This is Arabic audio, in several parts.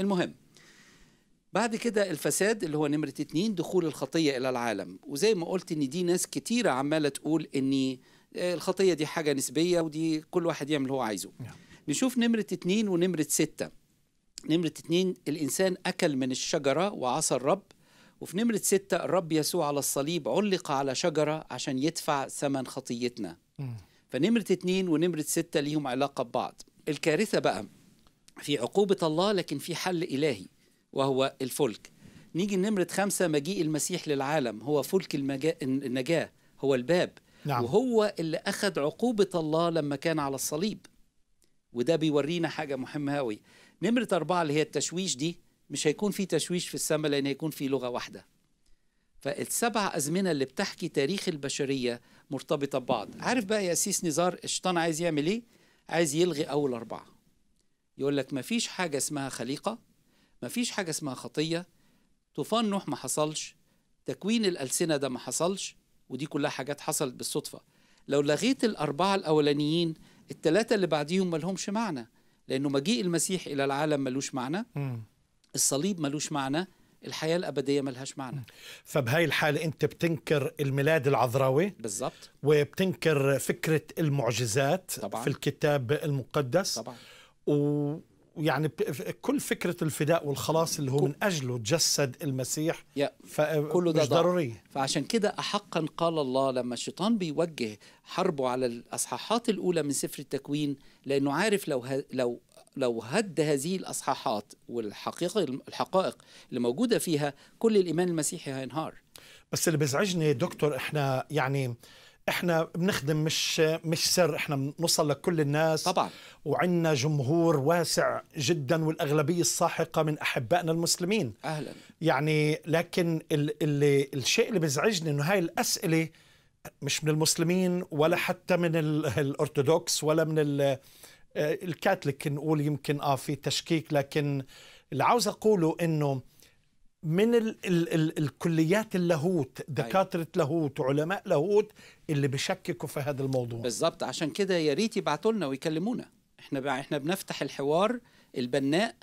المهم بعد كده الفساد اللي هو نمرة اتنين دخول الخطية إلى العالم وزي ما قلت إن دي ناس كتيرة عمالة تقول إن آه، الخطية دي حاجة نسبية ودي كل واحد يعمل هو عايزه نعم. نشوف نمرة اتنين ونمرة ستة نمرة اتنين الإنسان أكل من الشجرة وعصى الرب وفي نمرة ستة الرب يسوع على الصليب علق على شجرة عشان يدفع ثمن خطيتنا فنمرة اتنين ونمرة ستة ليهم علاقة ببعض الكارثة بقى في عقوبة الله لكن في حل إلهي وهو الفلك نيجي نمرة خمسة مجيء المسيح للعالم هو فلك المجا... النجاة هو الباب نعم. وهو اللي أخذ عقوبة الله لما كان على الصليب وده بيورينا حاجة مهمة أوي نمرة أربعة اللي هي التشويش دي مش هيكون في تشويش في السماء لأن هيكون في لغة واحدة فالسبع أزمنة اللي بتحكي تاريخ البشرية مرتبطة ببعض عارف بقى يا سيس نزار الشيطان عايز يعمل إيه؟ عايز يلغي أول أربعة يقول لك ما فيش حاجة اسمها خليقة ما فيش حاجة اسمها خطية طوفان نوح ما حصلش تكوين الألسنة ده ما حصلش ودي كلها حاجات حصلت بالصدفة لو لغيت الأربعة الأولانيين الثلاثة اللي بعديهم ملهمش معنى لأنه مجيء المسيح إلى العالم ملوش معنى الصليب ملوش معنى الحياة الأبدية ملهاش معنى فبهاي الحالة أنت بتنكر الميلاد العذراوي بالظبط وبتنكر فكرة المعجزات طبعا. في الكتاب المقدس طبعا. و ويعني كل فكرة الفداء والخلاص اللي هو من أجله تجسد المسيح ف... كله ده مش ضروري فعشان كده أحقا قال الله لما الشيطان بيوجه حربه على الأصحاحات الأولى من سفر التكوين لأنه عارف لو لو لو هد هذه الأصحاحات والحقيقة الحقائق اللي موجودة فيها كل الإيمان المسيحي هينهار بس اللي بيزعجني دكتور إحنا يعني آه احنا بنخدم مش مش سر احنا بنوصل لكل الناس طبعا وعندنا جمهور واسع جدا والاغلبيه الساحقه من احبائنا المسلمين اهلا يعني لكن اللي الشيء اللي بيزعجني انه هاي الاسئله مش من المسلمين ولا حتى من الارثوذكس ولا من آه، الكاتليك نقول يمكن اه في تشكيك لكن اللي عاوز اقوله انه من الـ الـ الـ الكليات اللاهوت أيوة. دكاتره لاهوت علماء لاهوت اللي بشككوا في هذا الموضوع بالظبط عشان كده يا ريت يبعتوا لنا ويكلمونا احنا احنا بنفتح الحوار البناء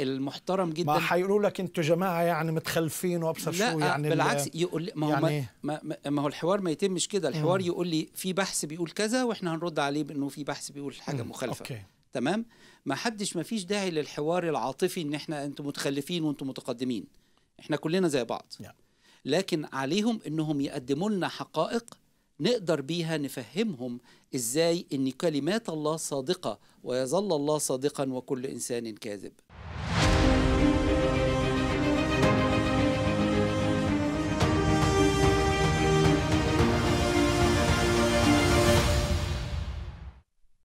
المحترم جدا ما هيقولوا لك انتوا جماعه يعني متخلفين وابصر شو يعني بالعكس يقول لي ما هو يعني ما, ما هو الحوار ما يتمش كده الحوار يقول لي في بحث بيقول كذا واحنا هنرد عليه بانه في بحث بيقول حاجه مخالفه أوكي. تمام ما حدش ما فيش داعي للحوار العاطفي ان احنا انتوا متخلفين وانتوا متقدمين احنا كلنا زي بعض لكن عليهم انهم يقدموا لنا حقائق نقدر بيها نفهمهم ازاي ان كلمات الله صادقه ويظل الله صادقا وكل انسان كاذب